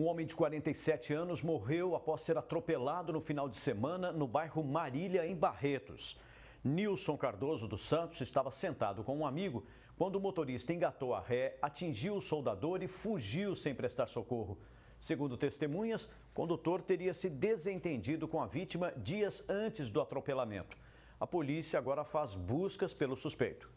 Um homem de 47 anos morreu após ser atropelado no final de semana no bairro Marília, em Barretos. Nilson Cardoso dos Santos estava sentado com um amigo quando o motorista engatou a ré, atingiu o soldador e fugiu sem prestar socorro. Segundo testemunhas, o condutor teria se desentendido com a vítima dias antes do atropelamento. A polícia agora faz buscas pelo suspeito.